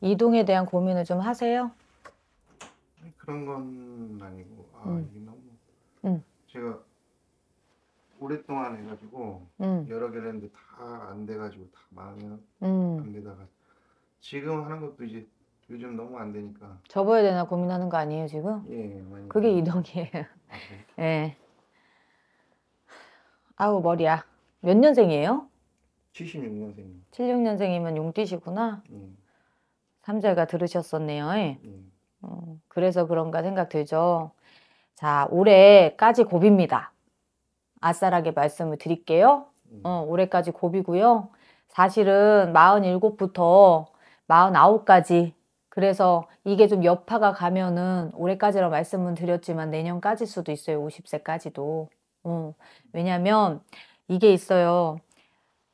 이동에 대한 고민을 좀 하세요? 그런 건 아니고 아 음. 이게 너무 음. 제가 오랫동안 해가지고 음. 여러 개를 했는데 다 안 돼가지고 다 망하면 음. 안 되다가 지금 하는 것도 이제 요즘 너무 안 되니까 접어야 되나 고민하는 거 아니에요 지금? 예 많이 그게 이동이에요 아, 네. 아우 머리야 몇 년생이에요? 7 6년생 76년생이면 용띠시구나 예. 삼절가 들으셨었네요. 예. 음. 어, 그래서 그런가 생각되죠. 자, 올해까지 고비입니다. 아싸라게 말씀을 드릴게요. 음. 어, 올해까지 고비고요. 사실은 47부터 49까지 그래서 이게 좀 여파가 가면은 올해까지라 말씀은 드렸지만 내년까지 수도 있어요. 50세까지도. 어, 왜냐면 이게 있어요.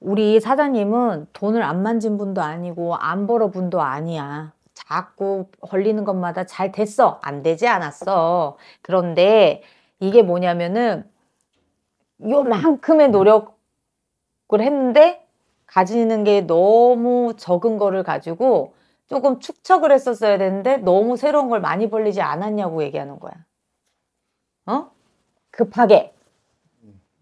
우리 사장님은 돈을 안 만진 분도 아니고 안 벌어 분도 아니야. 자꾸 걸리는 것마다 잘 됐어. 안 되지 않았어. 그런데 이게 뭐냐면은 요만큼의 노력을 했는데 가지는 게 너무 적은 거를 가지고 조금 축척을 했었어야 되는데 너무 새로운 걸 많이 벌리지 않았냐고 얘기하는 거야. 어? 급하게.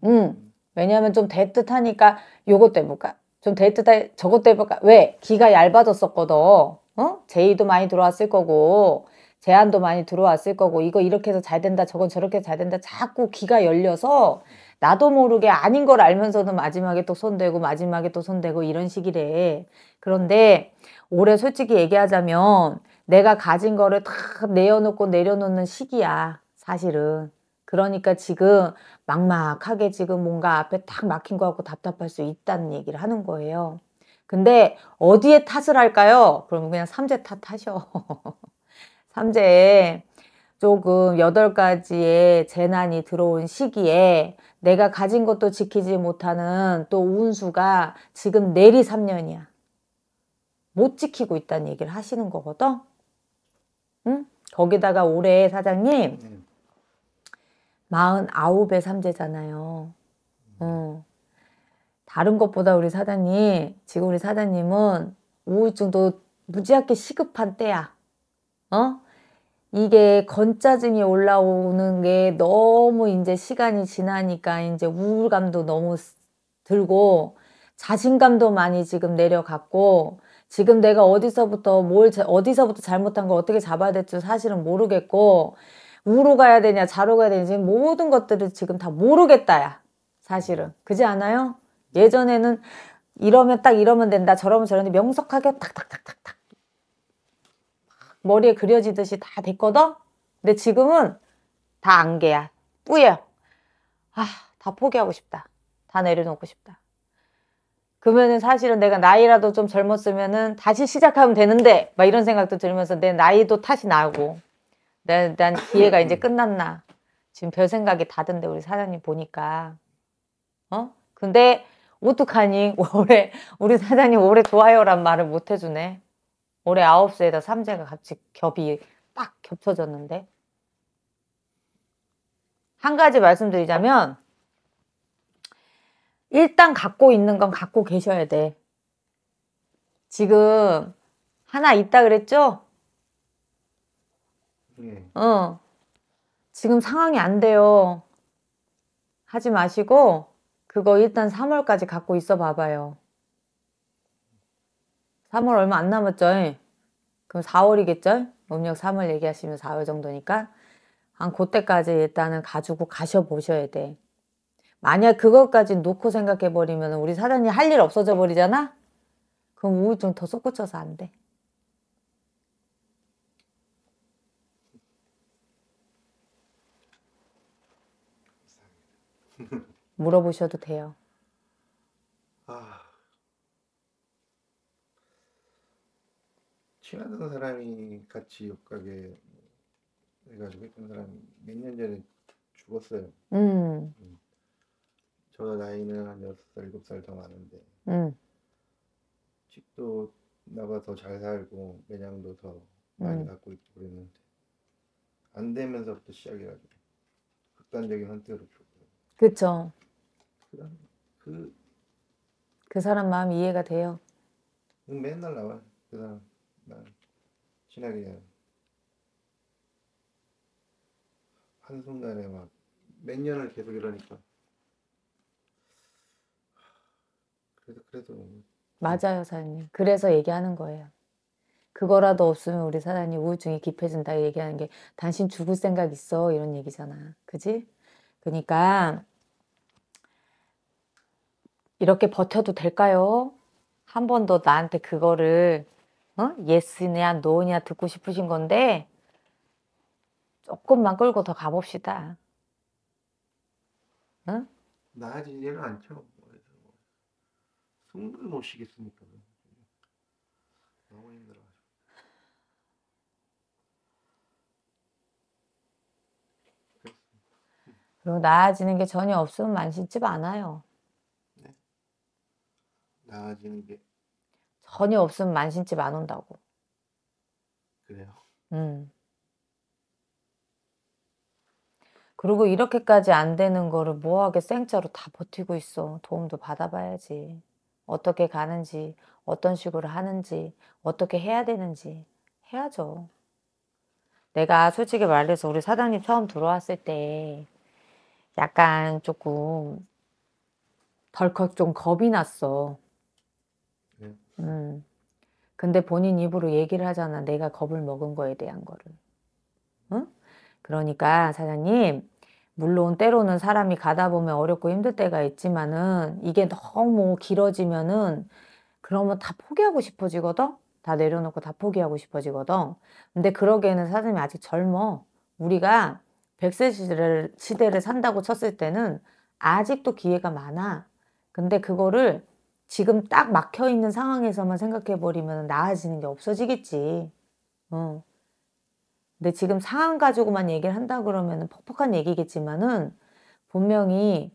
음. 왜냐하면 좀 대뜻하니까 요것도 해볼까? 좀 대뜻해 저것도 해볼까? 왜? 귀가 얇아졌었거든. 어? 제의도 많이 들어왔을 거고 제안도 많이 들어왔을 거고 이거 이렇게 해서 잘 된다 저건 저렇게 잘 된다 자꾸 귀가 열려서 나도 모르게 아닌 걸 알면서도 마지막에 또 손대고 마지막에 또 손대고 이런 식이래. 그런데 올해 솔직히 얘기하자면 내가 가진 거를 탁 내어놓고 내려놓는 시기야. 사실은. 그러니까 지금 막막하게 지금 뭔가 앞에 딱 막힌 거 같고 답답할 수 있다는 얘기를 하는 거예요. 근데 어디에 탓을 할까요? 그러면 그냥 삼재 탓하셔. 삼재에 조금 여덟 가지의 재난이 들어온 시기에 내가 가진 것도 지키지 못하는 또 운수가 지금 내리 3년이야. 못 지키고 있다는 얘기를 하시는 거거든? 응? 거기다가 올해 사장님, 음. 마흔아홉의 삼재잖아요. 어. 다른 것보다 우리 사단이, 지금 우리 사단님은 우울증도 무지하게 시급한 때야. 어? 이게 건짜증이 올라오는 게 너무 이제 시간이 지나니까 이제 우울감도 너무 들고 자신감도 많이 지금 내려갔고 지금 내가 어디서부터 뭘 어디서부터 잘못한 걸 어떻게 잡아야 될지 사실은 모르겠고 우로 가야 되냐 자로 가야 되냐 모든 것들을 지금 다 모르겠다야 사실은 그지 않아요? 예전에는 이러면 딱 이러면 된다 저러면 저러면 명석하게 탁탁탁탁탁 머리에 그려지듯이 다 됐거든? 근데 지금은 다 안개야 뿌예 아다 포기하고 싶다 다 내려놓고 싶다 그러면은 사실은 내가 나이라도 좀 젊었으면은 다시 시작하면 되는데 막 이런 생각도 들면서 내 나이도 탓이 나고 난, 난 기회가 이제 음. 끝났나. 지금 별 생각이 다든데 우리 사장님 보니까. 어? 근데 어떡하니? 올해 우리 사장님 올해 좋아요란 말을 못 해주네. 올해 9시에다 3제가 같이 겹이 딱 겹쳐졌는데. 한 가지 말씀드리자면 일단 갖고 있는 건 갖고 계셔야 돼. 지금 하나 있다 그랬죠? 예. 어. 지금 상황이 안 돼요. 하지 마시고 그거 일단 3월까지 갖고 있어 봐봐요. 3월 얼마 안 남았죠? 그럼 4월이겠죠? 음력 3월 얘기하시면 4월 정도니까 한 그때까지 일단은 가지고 가셔 보셔야 돼. 만약 그것까지 놓고 생각해 버리면 우리 사장님 할 일 없어져 버리잖아. 그럼 우울증 더 솟구쳐서 안 돼. 물어보셔도 돼요. 아, 친하던 사람이 같이 욕하게 해가지고 했던 사람이 몇 년 전에 죽었어요. 음. 음. 저 나이는 한 6살, 7살 더 많은데 음. 집도 나가 더잘 살고 매장도 더 음. 많이 음. 갖고 있고 그랬는데 안 되면서부터 시작해가지 극단적인 선택로 죽고 그쵸 그다음 그, 그 사람 마음 이해가 돼요. 맨날 나와 그 사람 나 친하게 한 순간에 막 몇 년을 계속 이러니까 그래도 그래도 뭐. 맞아요 사장님. 그래서 얘기하는 거예요. 그거라도 없으면 우리 사단이 우울증이 깊해진다 얘기하는 게 당신 죽을 생각 있어 이런 얘기잖아. 그지? 그러니까 이렇게 버텨도 될까요? 한 번 더 나한테 그거를 어? 예스냐 노냐 듣고 싶으신 건데 조금만 끌고 더 가봅시다. 응? 어? 나아지지는 않죠. 숨을 뭐 못 쉬겠으니까 너무 힘들어. 그리고 나아지는 게 전혀 없으면 만신집 않아요. 나아지는 게 전혀 없으면 만신집 안 온다고. 그래요. 음. 그리고 이렇게까지 안 되는 거를 뭐하게 생짜로 다 버티고 있어. 도움도 받아봐야지. 어떻게 가는지, 어떤 식으로 하는지, 어떻게 해야 되는지 해야죠. 내가 솔직히 말해서 우리 사장님 처음 들어왔을 때 약간 조금 덜컥 좀 겁이 났어. 음. 근데 본인 입으로 얘기를 하잖아. 내가 겁을 먹은 거에 대한 거를. 응? 그러니까 사장님, 물론 때로는 사람이 가다 보면 어렵고 힘들 때가 있지만은 이게 너무 길어지면은 그러면 다 포기하고 싶어지거든? 다 내려놓고 다 포기하고 싶어지거든? 근데 그러기에는 사장님이 아직 젊어. 우리가 백세 시대를, 시대를 산다고 쳤을 때는 아직도 기회가 많아. 근데 그거를 지금 딱 막혀 있는 상황에서만 생각해 버리면 나아지는 게 없어지겠지. 어. 근데 지금 상황 가지고만 얘기를 한다 그러면 퍽퍽한 얘기겠지만은 분명히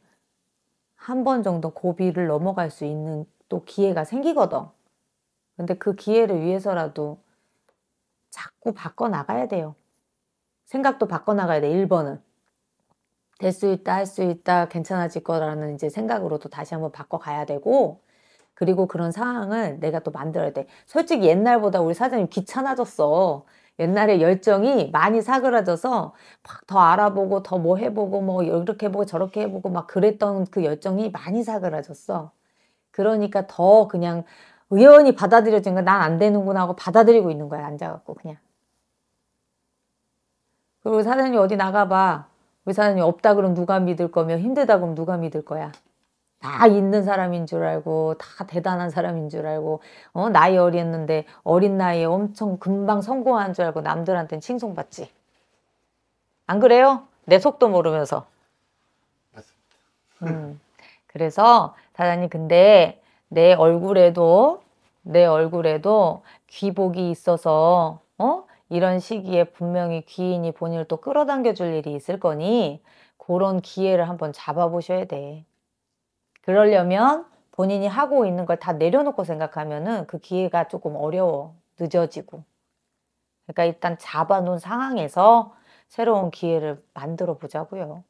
한 번 정도 고비를 넘어갈 수 있는 또 기회가 생기거든. 근데 그 기회를 위해서라도 자꾸 바꿔 나가야 돼요. 생각도 바꿔 나가야 돼. 1번은. 될 수 있다, 할 수 있다, 괜찮아질 거라는 이제 생각으로 또 다시 한번 바꿔 가야 되고 그리고 그런 상황을 내가 또 만들어야 돼. 솔직히 옛날보다 우리 사장님 귀찮아졌어. 옛날에 열정이 많이 사그라져서 막더 알아보고 더 뭐 해보고 뭐 이렇게 해보고 저렇게 해보고 막 그랬던 그 열정이 많이 사그라졌어. 그러니까 더 그냥 의연히 받아들여진 거난 안 되는구나 하고 받아들이고 있는 거야 앉아갖고 그냥. 그리고 사장님 어디 나가봐. 우리 사장님 없다 그럼 누가 믿을 거며 힘들다 그럼 누가 믿을 거야. 다 있는 사람인 줄 알고 다 대단한 사람인 줄 알고 어? 나이 어렸는데 어린 나이에 엄청 금방 성공한 줄 알고 남들한테는 칭송받지. 안 그래요? 내 속도 모르면서. 음. 그래서 사장님 근데 내 얼굴에도 내 얼굴에도 귀복이 있어서 어? 이런 시기에 분명히 귀인이 본인을 또 끌어당겨 줄 일이 있을 거니 그런 기회를 한번 잡아보셔야 돼. 그러려면 본인이 하고 있는 걸 다 내려놓고 생각하면은 그 기회가 조금 어려워. 늦어지고. 그러니까 일단 잡아놓은 상황에서 새로운 기회를 만들어 보자고요.